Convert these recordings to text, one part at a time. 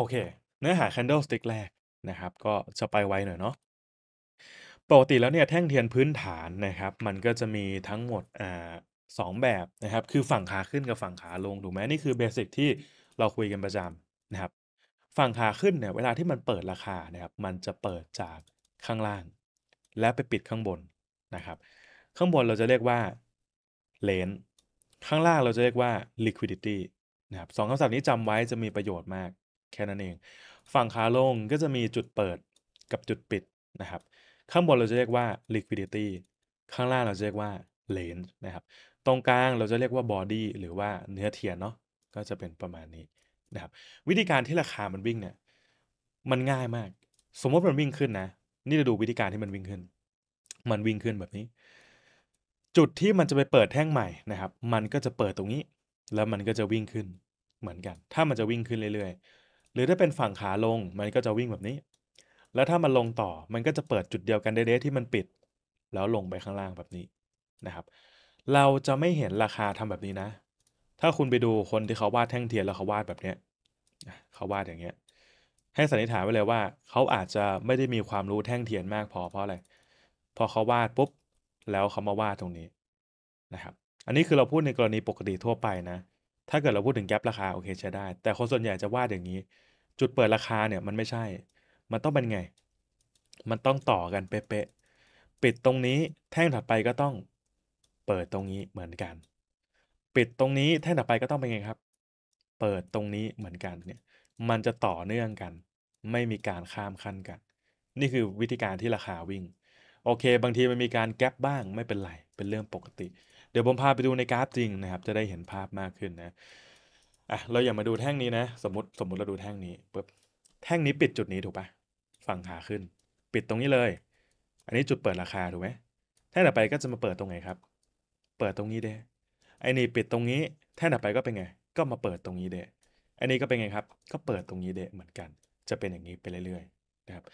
โอเคเนื้อหา Candlestick แรกนะครับก็จะไปไวหน่อยเนาะปกติแล้วเนี่ยแท่งเทียนพื้นฐานนะครับมันก็จะมีทั้งหมดอ่าสองแบบนะครับคือฝั่งขาขึ้นกับฝั่งขาลงถูกไหมนี่คือเบสิกที่เราคุยกันประจำนะครับฝั่งขาขึ้นเนี่ยเวลาที่มันเปิดราคานะครับมันจะเปิดจากข้างล่าง และไปปิดข้างบนนะครับข้างบนเราจะเรียกว่าเลนข้างล่างเราจะเรียกว่า liquidity นะครับสองคำศัพท์นี้จำไว้จะมีประโยชน์มากแค่นั้นเอง ฝั่งขาลงก็จะมีจุดเปิดกับจุดปิดนะครับ ข้างบนเราจะเรียกว่า liquidity ข้างล่างเราจะเรียกว่า range นะครับ ตรงกลางเราจะเรียกว่า body หรือว่าเนื้อเทียนเนาะ ก็จะเป็นประมาณนี้นะครับ วิธีการที่ราคามันวิ่งเนี่ย มันง่ายมาก สมมติมันวิ่งขึ้นนะ นี่จะดูวิธีการที่มันวิ่งขึ้น มันวิ่งขึ้นแบบนี้ จุดที่มันจะไปเปิดแท่งใหม่นะครับ มันก็จะเปิดตรงนี้ แล้วมันก็จะวิ่งขึ้น เหมือนกัน ถ้ามันจะวิ่งขึ้นเรื่อย ๆหรือถ้าเป็นฝั่งขาลงมันก็จะวิ่งแบบนี้ แล้วถ้ามันลงต่อมันก็จะเปิดจุดเดียวกันเด๊ะที่มันปิด แล้วลงไปข้างล่างแบบนี้นะครับ เราจะไม่เห็นราคาทำแบบนี้นะ ถ้าคุณไปดูคนที่เขาวาดแท่งเทียนแล้วเขาวาดแบบเนี้ยเขาวาดอย่างเงี้ยให้สันนิษฐานไว้เลยว่า เขาอาจจะไม่ได้มีความรู้แท่งเทียนมากพอเพราะอะไรพอเขาวาดปุ๊บแล้วเขามาวาดตรงนี้นะครับ อันนี้คือเราพูดในกรณีปกติทั่วไปนะถ้าเกิดเราพูดถึงแกลบราคาโอเคใช้ได้ แต่คนส่วนใหญ่จะวาดอย่างนี้ จุดเปิดราคาเนี่ยมันไม่ใช่ มันต้องเป็นไง มันต้องต่อกันเป๊ะๆปิดตรงนี้แท่งถัดไปก็ต้อง เปิดตรงนี้เหมือนกัน ปิดตรงนี้แท่งถัดไปก็ต้องเป็นไงครับ เปิดตรงนี้เหมือนกันเนี่ยมันจะต่อเนื่องกัน ไม่มีการข้ามขั้นกัน นี่คือวิธีการที่ราคาวิ่งโอเค บางทีมันมีการแกลบบ้างไม่เป็นไรเป็นเรื่องปกติเดี๋ยวผมพาไปดูในกราฟจริงนะครับ จะได้เห็นภาพมากขึ้นนะอ่ะเราอย่ามาดูแท่งนี้นะ สมมติสมมติเราดูแท่งนี้ปุ๊บแท่งนี้ปิดจุดนี้ถูกปะฝั่งขาขึ้น ปิดตรงนี้เลย อันนี้จุดเปิดราคาถูกไหมแท่งต่อไปก็จะมาเปิดตรงไหนครับ เปิดตรงนี้เด้ไอ้นี่ปิดตรงนี้แท่งต่อไปก็เป็นไง ก็มาเปิดตรงนี้เด้อันนี้ก็เป็นไงครับ ก็เปิดตรงนี้เด้เหมือนกัน จะเป็นอย่างนี้ไปเรื่อยๆนะครับ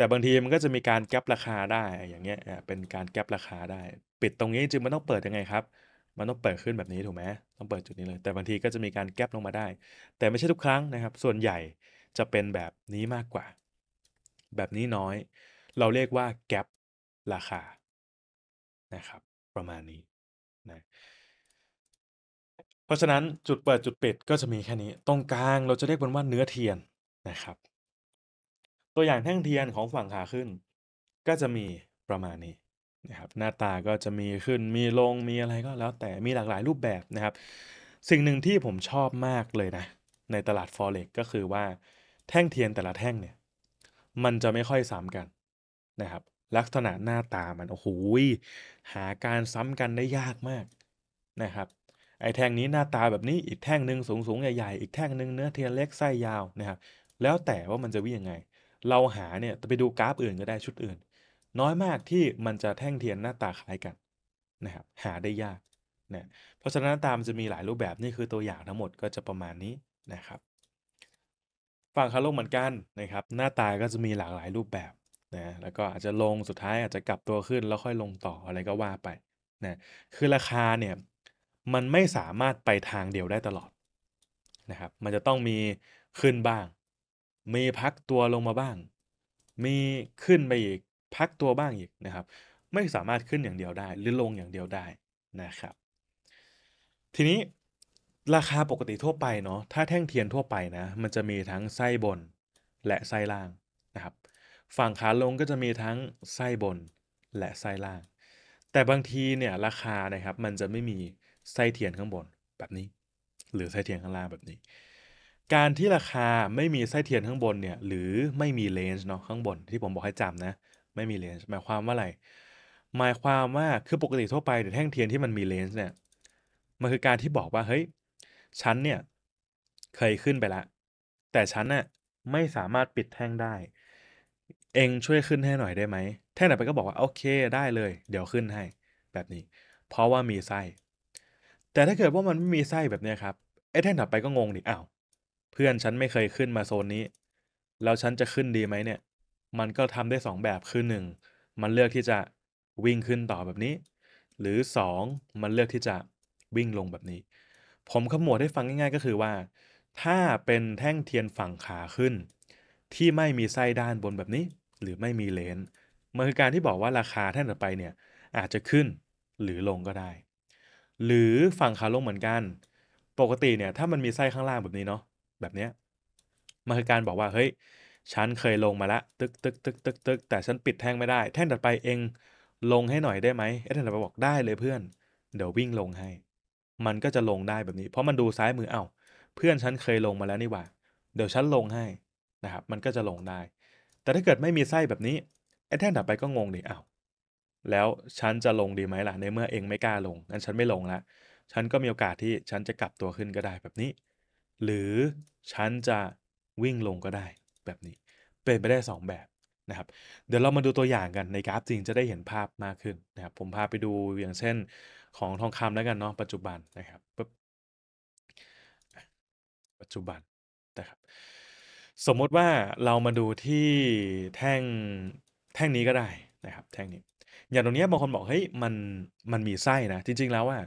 แต่บางทีมันก็จะมีการแก็บราคาได้อย่างเงี้ย เป็นการแก็บราคาได้ ปิดตรงนี้จึงมันต้องเปิดยังไงครับ มันต้องเปิดขึ้นแบบนี้ถูกไหมต้องเปิดจุดนี้เลย แต่บางทีก็จะมีการแก็บลงมาได้ แต่ไม่ใช่ทุกครั้งนะครับ ส่วนใหญ่จะเป็นแบบนี้มากกว่า แบบนี้น้อย เราเรียกว่าแก็บราคา นะครับ ประมาณนี้นะเพราะฉะนั้นจุดเปิดจุดปิดก็จะมีแค่นี้ ตรงกลางเราจะเรียกมันว่าเนื้อเทียน นะครับตัวอย่างแท่งเทียนของฝั่งขาขึ้น ก็จะมีประมาณนี้นะครับหน้าตาก็จะมีขึ้นมีลงมีอะไรก็ แล้วแต่มีหลากหลายรูปแบบนะครับสิ่งหนึ่งที่ผมชอบมากเลยนะในตลาด forex ก็คือว่าแท่งเทียนแต่ละแท่งเนี่ยมันจะไม่ค่อยซ้ำกันนะครับลักษณะหน้าตามันโอ้โหหาการซ้ำกันได้ยากมากนะครับไอ้แท่งนี้หน้าตาแบบนี้อีกแท่งหนึ่งสูงสูงใหญ่ๆอีกแท่งหนึ่งเนื้อเทียนเล็กไส้ยาวนะครับแล้วแต่ว่ามันจะวิ่งยังไงเราหาเนี่ยไปดูกราฟอื่นก็ได้ชุดอื่น น้อยมากที่มันจะแท่งเทียนหน้าตาคล้ายกันนะครับหาได้ยากนะเพราะฉะนั้นตามจะมีหลายรูปแบบนี่คือตัวอย่างทั้งหมดก็จะประมาณนี้นะครับฝั่งคาร์โลเหมือนกันนะครับ หน้าตาก็จะมีหลากหลายรูปแบบนะแล้วก็อาจจะลงสุดท้ายอาจจะกลับตัวขึ้น แล้วค่อยลงต่ออะไรก็ว่าไปนะคือราคาเนี่ยมันไม่สามารถไปทางเดียวได้ตลอดนะครับมันจะต้องมีขึ้นบ้างมีพักตัวลงมาบ้าง มีขึ้นไปอีก พักตัวบ้างอีกนะครับ ไม่สามารถขึ้นอย่างเดียวได้หรือลงอย่างเดียวได้นะครับ ทีนี้ราคาปกติทั่วไปเนาะ ถ้าแท่งเทียนทั่วไปนะ มันจะมีทั้งไส้บนและไส้ล่างนะครับ ฝั่งขาลงก็จะมีทั้งไส้บนและไส้ล่าง แต่บางทีเนี่ย ราคานะครับ มันจะไม่มีไส้เทียนข้างบนแบบนี้ หรือไส้เทียนข้างล่างแบบนี้การที่ราคาไม่มีไส้เทียนข้างบนเนี่ย หรือไม่มีเลนส์เนาะข้างบน ที่ผมบอกให้จำนะไม่มีเลนส์หมายความว่าอะไรหมายความว่าคือปกติทั่วไปแท่งเทียนที่มันมีเลนส์เนี่ยมันคือการที่บอกว่าเฮ้ยชั้นเนี่ยเคยขึ้นไปละ แต่ชั้นน่ยไม่สามารถปิดแท่งได้ เองช่วยขึ้นให้หน่อยได้ไหมแท่งไหนไปก็บอกว่าโอเค ได้เลยเดี๋ยวขึ้นให้ แบบนี้ เพราะว่ามีไส้แต่ถ้าเกิดว่ามันไม่มีไส้แบบนี้ครับไอ้แท่งถัดไปก็งงดิอ้าวพื่อนฉันไม่เคยขึ้นมาโซนนี้ แล้วฉันจะขึ้นดีไหมเนี่ย มันก็ทำได้ 2 แบบคือ1มันเลือกที่จะวิ่งขึ้นต่อแบบนี้ หรือ 2 มันเลือกที่จะวิ่งลงแบบนี้ ผมขมวดให้ฟังง่ายๆ ก็คือว่า ถ้าเป็นแท่งเทียนฝั่งขาขึ้น ที่ไม่มีไส้ด้านบนแบบนี้ หรือไม่มีเลน มันคือการที่บอกว่าราคาแท่งต่อไปเนี่ยอาจจะขึ้นหรือลงก็ได้ หรือฝั่งขาลงเหมือนกัน ปกติเนี่ยถ้ามันมีไส้ข้างล่างแบบนี้เนาะแบบเนี้ยมันคือการบอกว่าเฮ้ยฉันเคยลงมาละตึกตึกตึกตึกตึกแต่ฉันปิดแท่งไม่ได้ แท่งถัดไปเองลงให้หน่อยได้ไหมไอ้แท่งถัดไปบอกได้เลยเพื่อน เดี๋ยววิ่งลงให้ มันก็จะลงได้แบบนี้ เพราะมันดูซ้ายมือเอา้าเพื่อนฉันเคยลงมาแล้วนี่หว่าเดี๋ยวฉันลงให้นะครับ มันก็จะลงได้ แต่ถ้าเกิดไม่มีไส้แบบนี้ไอ้แท่งถัดไปก็งงดิอา้าวแล้วฉันจะลงดีไหมล่ะ ในเมื่อเองไม่กล้าลงงั้นฉันไม่ลงละฉันก็มีโอกาสที่ฉันจะกลับตัวขึ้นก็ได้แบบนี้หรือ ฉันจะวิ่งลงก็ได้แบบนี้ เป็นไปได้ 2 แบบนะครับเดี๋ยวเรามาดูตัวอย่างกันในกราฟจริงจะได้เห็นภาพมากขึ้นนะครับผมพาไปดูอย่างเช่นของทองคำแล้วกันเนาะปัจจุบันนะครับปัจจุบันนะครับสมมติว่าเรามาดูที่แท่งแท่งนี้ก็ได้นะครับ แท่งนี้อย่างตรงนี้บางคนบอกเฮ้ยมันมันมีไส้นะ จริงๆแล้วว่า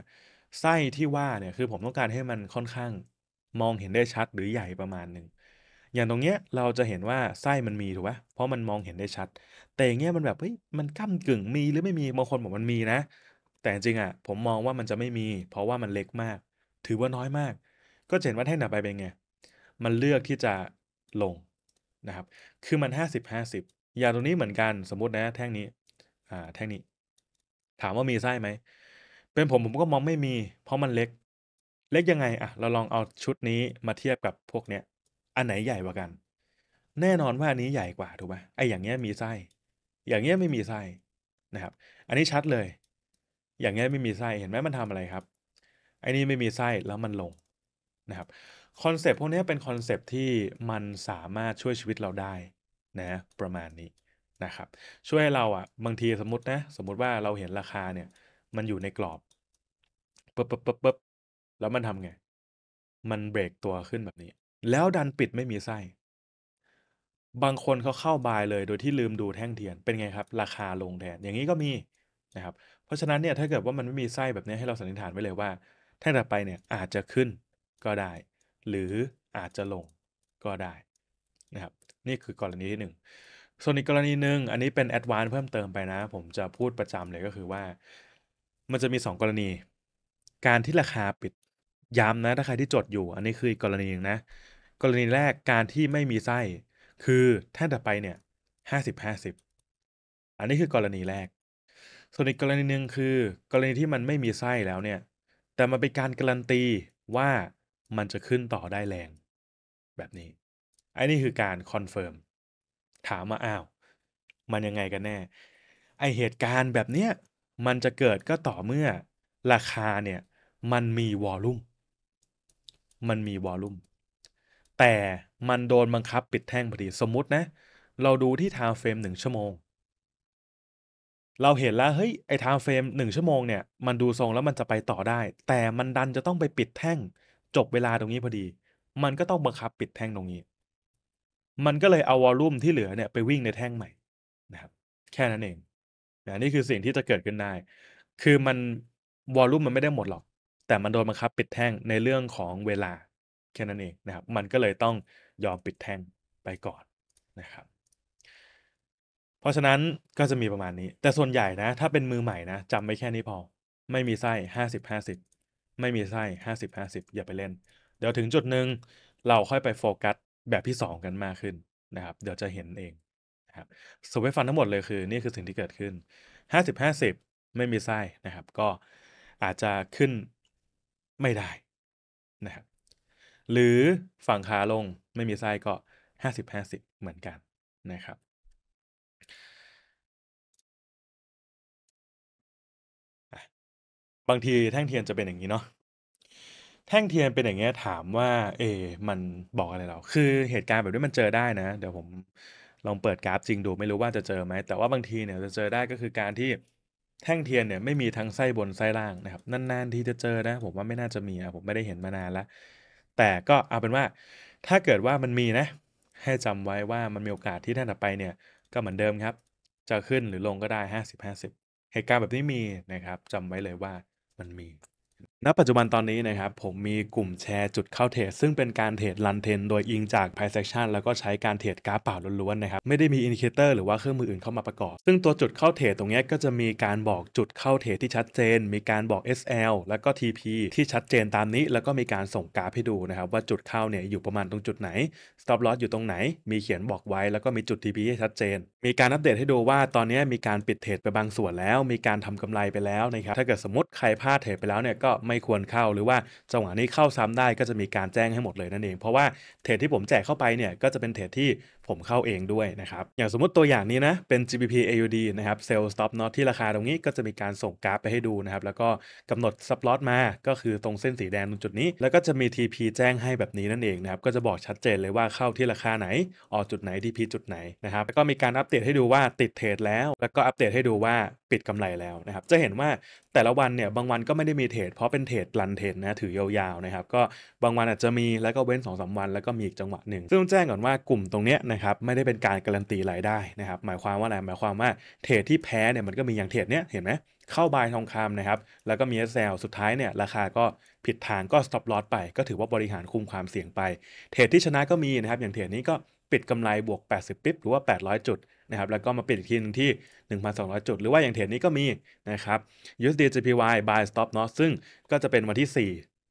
ไส้ที่ว่าเนี่ยคือผมต้องการให้มันค่อนข้างมองเห็นได้ชัดหรือใหญ่ประมาณหนึ่ง อย่างตรงเนี้ยเราจะเห็นว่าไส้มันมีถูกไหมเพราะมันมองเห็นได้ชัด แต่อย่างเงี้ยมันแบบเฮ้ยมันก้ากึ่งมีหรือไม่มีบางคนบอกมันมีนะ แต่จริงอ่ะผมมองว่ามันจะไม่มี เพราะว่ามันเล็กมาก ถือว่าน้อยมาก ก็เห็นว่าแท่งหนาไปเป็นไง มันเลือกที่จะลงนะครับ คือมัน 50 50 อย่างตรงนี้เหมือนกันสมมตินะแท่งนี้ อ่าแท่งนี้ ถามว่ามีไส้ไหม เป็นผมผมก็มองไม่มี เพราะมันเล็กเล็กยังไงอะเราลองเอาชุดนี้มาเทียบกับพวกเนี้ยอันไหนใหญ่กว่ากัน แน่นอนว่าอันนี้ใหญ่กว่าถูกไหมไอ้อย่างเงี้ยมีไส้อย่างเงี้ยไม่มีไส้นะครับ อันนี้ชัดเลย อย่างเงี้ยไม่มีไส้เห็นไหมมันทำอะไรครับไอ้นี่ไม่มีไส้แล้วมันลงนะครับคอนเซปต์พวกนี้เป็นคอนเซปต์ที่มันสามารถช่วยชีวิตเราได้นะประมาณนี้นะครับ ช่วยเราอะ่ะบางทีสมมตินะสมมติว่าเราเห็นราคาเนี่ยมันอยู่ในกรอบปึ๊บปึ๊บปึ๊บแล้วมันทำไง มันเบรกตัวขึ้นแบบนี้ แล้วดันปิดไม่มีไส้ บางคนเขาเข้าบายเลย โดยที่ลืมดูแท่งเทียน เป็นไงครับ ราคาลงแทน อย่างนี้ก็มีนะครับ เพราะฉะนั้นเนี่ย ถ้าเกิดว่ามันไม่มีไส้แบบนี้ให้เราสันนิษฐานไว้เลยว่า แท่งต่อไปเนี่ยอาจจะขึ้นก็ได้ หรืออาจจะลงก็ได้นะครับ นี่คือกรณีที่หนึ่ง ส่วนอีกกรณีหนึ่ง อันนี้เป็นแอดวานซ์เพิ่มเติมไปนะ ผมจะพูดประจำเลยก็คือว่า มันจะมี 2 กรณี การที่ราคาปิดย้ำนะถ้าใครที่จดอยู่อันนี้คืออีกกรณีหนึ่งนะ กรณีแรกการที่ไม่มีไส้ คือแท่นถัไปเนี่ยห้าสิบห้าสิบอันนี้คือกรณีแรก ส่วนอีกกรณีหนึ่งคือกรณีที่มันไม่มีไส้แล้วเนี่ย แต่มันเป็นการการันตี ว่ามันจะขึ้นต่อได้แรง แบบนี้อันนี้คือการคอนเฟิร์มถามมาอ้าวมันยังไงกันแน่ไอเหตุการณ์แบบเนี้ยมันจะเกิดก็ต่อเมื่อ ราคาเนี่ยมันมีวอลลุ่มมันมีวอลลุ่มแต่มันโดนบังคับปิดแท่งพอดีสมมุตินะเราดูที่ไทม์เฟรมหนึ่งชั่วโมง เราเห็นแล้วเฮ้ยไอ้ไทม์เฟรมหนึ่งชั่วโมงเนี่ยมันดูทรงแล้วมันจะไปต่อได้ แต่มันดันจะต้องไปปิดแท่งจบเวลาตรงนี้พอดี มันก็ต้องบังคับปิดแท่งตรงนี้ มันก็เลยเอาวอลลุ่มที่เหลือเนี่ยไปวิ่งในแท่งใหม่นะครับแค่นั้นเองนนี่คือสิ่งที่จะเกิดขึ้นได้คือมันวอลลุ่มมันไม่ได้หมดหรอกแต่มันโดนบังคับปิดแท่งในเรื่องของเวลา แค่นั้นเองนะครับ มันก็เลยต้องยอมปิดแท่งไปก่อนนะครับ เพราะฉะนั้นก็จะมีประมาณนี้ แต่ส่วนใหญ่นะ ถ้าเป็นมือใหม่นะ จำไว้แค่นี้พอ ไม่มีไส้ห้าสิบห้าสิบไม่มีไส้ห้าสิบห้าสิบอย่าไปเล่น เดี๋ยวถึงจุดหนึ่งเราค่อยไปโฟกัส แบบที่สองกันมากขึ้นนะครับ เดี๋ยวจะเห็นเองนะครับสุิตฟันทั้งหมดเลยคือนี่คือสิ่งที่เกิดขึ้นห้าสิบห้าสิบไม่มีไส้นะครับ ก็อาจจะขึ้นไม่ได้ นะครับหรือฝั่งขาลงไม่มีไส้ก็ห้าสิบห้าสิบเหมือนกันนะครับ บางทีแท่งเทียนจะเป็นอย่างนี้เนาะแท่งเทียนเป็นอย่างเงี้ยถามว่า เอ มันบอกอะไรเราคือเหตุการณ์แบบนี้มันเจอได้นะเดี๋ยวผมลองเปิดกราฟจริงดู ไม่รู้ว่าจะเจอไหมแต่ว่าบางทีเนี่ยจะเจอได้ก็คือการที่แท่งเทียนเนี่ยไม่มีทั้งไส้บนไส้ล่างนะครับนานๆที่จะเจอนะผมว่าไม่น่าจะมีอะผมไม่ได้เห็นมานานละแต่ก็เอาเป็นว่า ถ้าเกิดว่ามันมีนะ ให้จำไว้ว่ามันมีโอกาสที่ท่านจะไปเนี่ยก็เหมือนเดิมครับ จะขึ้นหรือลงก็ได้50 50เหตุการณ์แบบนี้มีนะครับจำไว้เลยว่ามันมีณปัจจุบันตอนนี้นะครับ ผมมีกลุ่มแชร์จุดเข้าเทรดซึ่งเป็นการเทรดลันเทนโดยอิงจากไพเซ e a c t i แล้วก็ใช้การเทรดกราฟเปล่าล้วนๆนะครับ ไม่ได้มีอินดิเคเตอร์หรือว่าเครื่องมืออื่นเข้ามาประกอบ ซึ่งตัวจุดเข้าเทรดตรงนี้ก็จะมีการบอกจุดเข้าเทรดที่ชัดเจน มีการบอก SL แล้วก็ TP ที่ชัดเจนตามนี้ แล้วก็มีการส่งกราฟให้ดูนะครับว่าจุดเข้าเนี่ยอยู่ประมาณตรงจุดไหน Stop Loss อยู่ตรงไหน มีเขียนบอกไว้ แล้วก็มีจุด TP ที่ชัดเจน มีการอัปเดตให้ดูว่าตอนนี้มีการปิดเทรดไปบางส่วนแล้วมีการทากาไรไปแล้วนะครับถ้าเกิดสมมติใครพลาดเทรดไปแล้วเนี่ยก็ไไม่ควรเข้าหรือว่าจังหวะนี้เข้าซ้ำได้ก็จะมีการแจ้งให้หมดเลยนั่นเอง เพราะว่าเทรดที่ผมแจกเข้าไปเนี่ย ก็จะเป็นเทรดที่ผมเข้าเองด้วยนะครับ อย่างสมมติตัวอย่างนี้นะ เป็น GBP AUD นะครับ Sell Stop Not ที่ราคาตรงนี้ก็จะมีการส่งกราฟไปให้ดูนะครับ แล้วก็กำหนด Stop Lot มา ก็คือตรงเส้นสีแดงตรงจุดนี้ แล้วก็จะมี TP แจ้งให้แบบนี้นั่นเองนะครับ ก็จะบอกชัดเจนเลยว่าเข้าที่ราคาไหน ออกจุดไหน TP จุดไหนนะครับ แล้วก็มีการอัปเดตให้ดูว่าติดเทรดแล้ว แล้วก็อัปเดตให้ดูว่าปิดกำไรแล้วนะครับ จะเห็นว่าแต่ละวันเนี่ย บางวันก็ไม่ได้มีเทรด เพราะเป็นเทรดลันเทรดนะ ถือยาวๆนะครับ ก็บางวันอาจจะมี แล้วก็เว้น2สวัน แล้วก็มีอีกจังหวะหนึ่งซึ่งต้องแจ้งก่อนว่ากลุ่มตรงเนี้ยนะะครับไม่ได้เป็นการการันตีรายได้นะครับหมายความว่าอะไรหมายความว่าเทรดที่แพ้เนี่ยมันก็มีอย่างเทรดเนี้ยเห็นไหมเข้าบายทองคำนะครับแล้วก็มีเซลสุดท้ายเนี่ยราคาก็ผิดทางก็สต็อปลอ s ไปก็ถือว่าบริหารคุมความเสี่ยงไป เทรดที่ชนะก็มีนะครับอย่างเทรดนี้ก็ปิดกำไรบวก 80 ปิ๊บหรือว่า 800 จุดนะครับแล้วก็มาปิดอีกทีนึงที่ 1,200 จุด หรือว่าอย่างเทรดนี้ก็มีนะครับ USD JPY buy stop loss ซึ่งก็จะเป็นวันที่ 4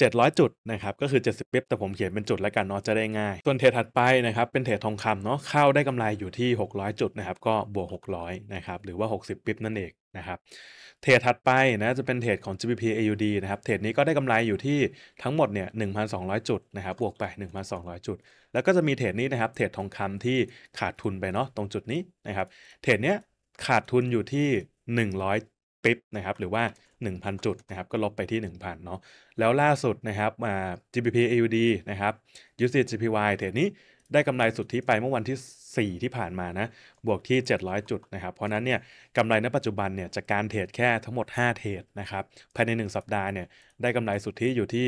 700 จุดนะครับ ก็คือ 70เป๊บแต่ผมเขียนเป็นจุดแล้วกันเนาะจะได้ง่าย ส่วนเทรดถัดไปนะครับเป็นเทรดทองคำเนาะเข้าได้กำไรอยู่ที่ 600จุดนะครับก็บวก600นะครับหรือว่า 60เป๊บนั่นเองนะครับเทรดถัดไปนะจะเป็นเทรดของ GBP AUD นะครับ เทรดนี้ก็ได้กำไรอยู่ที่ทั้งหมดเนี่ย1,200 จุดนะครับบวกไป1,200 จุด แล้วก็จะมีเทรดนี้นะครับเทรดทองคำที่ขาดทุนไปเนาะตรงจุดนี้นะครับเทรดเนี้ยขาดทุนอยู่ที่ปิดนะครับหรือว่า 1,000 จุดนะครับก็ลบไปที่ 1,000เนาะแล้วล่าสุดนะครับมา GBP AUD นะครับ USDJPY เทรดนี้ได้กำไรสุดที่ไปเมื่อวันที่ 4 ที่ผ่านมานะบวกที่ 700 จุดนะครับเพราะนั้นเนี่ยกำไรณปัจจุบันเนี่ยจากการเทรดแค่ทั้งหมด 5 เทรดนะครับภายใน 1 สัปดาห์เนี่ยได้กำไรสุดที่อยู่ที่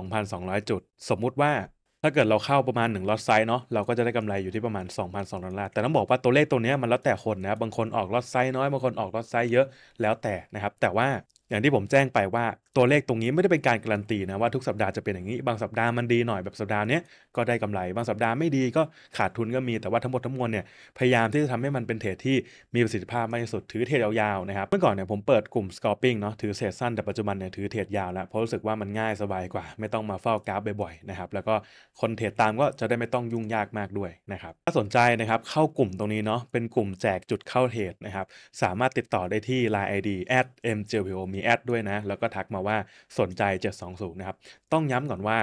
2,200 จุด สมมุติว่าถ้าเกิดเราเข้าประมาณ1ล็อตไซส์เนาะเราก็จะได้กำไรอยู่ที่ประมาณ 2,200สอล้านแต่ต้องบอกว่าตัวเลขตัวนี้มันแล้วแต่คนนะบางคนออกล็อตไซส์น้อย บางคนออกล็อตไซส์เยอะแล้วแต่นะครับ แต่ว่าอย่างที่ผมแจ้งไปว่าตัวเลขตรงนี้ไม่ได้เป็นการการันตีนะว่าทุกสัปดาห์จะเป็นอย่างนี้บางสัปดาห์มันดีหน่อยแบบสัปดาห์นี้ก็ได้กำไรบางสัปดาห์ไม่ดีก็ขาดทุนก็มีแต่ว่าทั้งหมดทั้งมวลเนี่ยพยายามที่จะทำให้มันเป็นเทรดที่มีประสิทธิภาพมากที่สุดถือเทรดยาวๆนะครับเมื่อก่อนเนี่ยผมเปิดกลุ่มกอร์ปิ้งเนาะถือเทรดสั้นแต่ปัจจุบันเนี่ยถือเทรดยาวแล้วเพราะรู้สึกว่ามันง่ายสบายกว่าไม่ต้องมาเฝ้ากราฟบ่อยๆนะครับแล้วก็คนเทรดตามก็จะได้ไม่ต้องยุ่งยากมากด้วยนะครับถ้าสนใจนะครับเข้ากลุ่มตรงนี้เนาะเป็นกลุ่มแจกจุดเข้าเทรดนะครับสามารถติดต่อได้ที่ line id mjpo ีแอดด้วยนะ แล้วก็ทักมาว่าสนใจ 720นะครับ ต้องย้ำก่อนว่า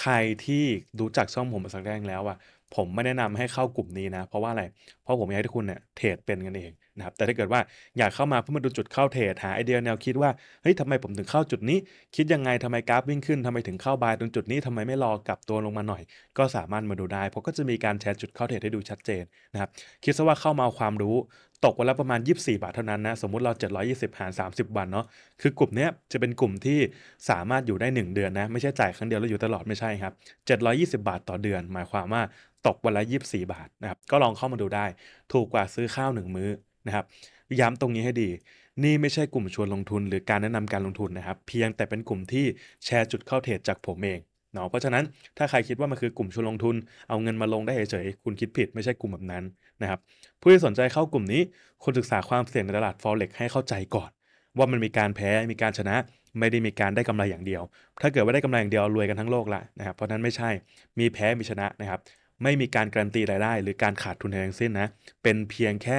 ใครที่รู้จักช่องผมมาสักแรกแล้วอ่ะผมไม่แนะนำให้เข้ากลุ่มนี้นะ เพราะว่าอะไรเพราะผมอยากให้ทุกคุณเนี่ย เทรดเป็นกันเองนะครับแต่ถ้าเกิดว่าอยากเข้ามาเพื่อมาดูจุดเข้าเทรดหาไอเดียแนวคิดว่าเฮ้ยทำไมผมถึงเข้าจุดนี้คิดยังไงทำไมกราฟวิ่งขึ้นทำไมถึงเข้าบายตรงจุดนี้ทำไมไม่รอกลับตัวลงมาหน่อย ก็สามารถมาดูได้เพราะก็จะมีการแชร์จุดเข้าเทรดให้ดูชัดเจนนะครับคิดซะว่าเข้ามาความรู้ตกวันละประมาณ24บาท เท่านั้นนะสมมุติเรา720หาร30วันเนาะคือกลุ่มนี้จะเป็นกลุ่มที่สามารถอยู่ได้ 1 เดือนนะ ไม่ใช่จ่ายครั้งเดียวแล้วอยู่ตลอดไม่ใช่ครับ720 บาทต่อเดือน หมายความว่าตกวันละ 24 บาทนะครับก็ลองเข้ามาดูได้ ถูกกว่าซื้อข้าว1มื้อนะครับย้ำตรงนี้ให้ดี นี่ไม่ใช่กลุ่มชวนลงทุนหรือการแนะนำการลงทุนนะครับ เพียงแต่เป็นกลุ่มที่แชร์จุดเข้าเทรดจากผมเองเนาะเพราะฉะนั้นถ้าใครคิดว่ามันคือกลุ่มชวนลงทุนเอาเงินมาลงได้เฉยๆคุณคิดผิด ไม่ใช่กลุ่มแบบนั้นนะครับผู้ที่สนใจเข้ากลุ่มนี้ควรศึกษาความเสี่ยงในตลาดฟอเร็กให้เข้าใจก่อน ว่ามันมีการแพ้มีการชนะ ไม่ได้มีการได้กำไรอย่างเดียว ถ้าเกิดว่าได้กำไรอย่างเดียวรวยกันทั้งโลกละนะครับเพราะนั้นไม่ใช่มีแพ้มีชนะนะครับไม่มีการการันตีรายได้ หรือการขาดทุนทั้งสิ้นนะเป็นเพียงแค่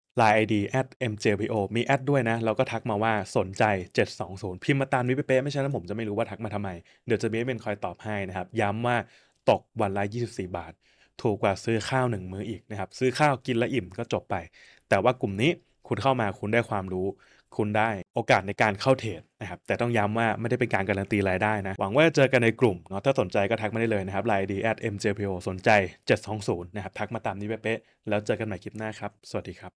Line ID at m j p o มีแอดด้วยนะเราก็ทักมาว่าสนใจ 720 พิมพ์มาตามนี้เป๊ะไม่ใช่นะผมจะไม่รู้ว่าทักมาทำไม เดี๋ยวจะมีเป็นคอยตอบให้นะครับ ย้ำว่าตกวันละ24 บาท ถูกกว่าซื้อข้าวหนึ่งมื้ออีกนะครับ ซื้อข้าวกินละอิ่มก็จบไป แต่ว่ากลุ่มนี้คุณเข้ามาคุณได้ความรู้ คุณได้โอกาสในการเข้าเทรดนะครับแต่ต้องย้ำว่าไม่ได้เป็นการการันตีรายได้นะหวังว่าจะเจอกันในกลุ่มเนาะถ้าสนใจก็ทักมาได้เลยนะครับ line id at mjpo สนใจ 720นะครับทักมาตามนี้เป๊ะๆแล้วเจอกันใหม่คลิปหน้าครับ สวัสดีครับ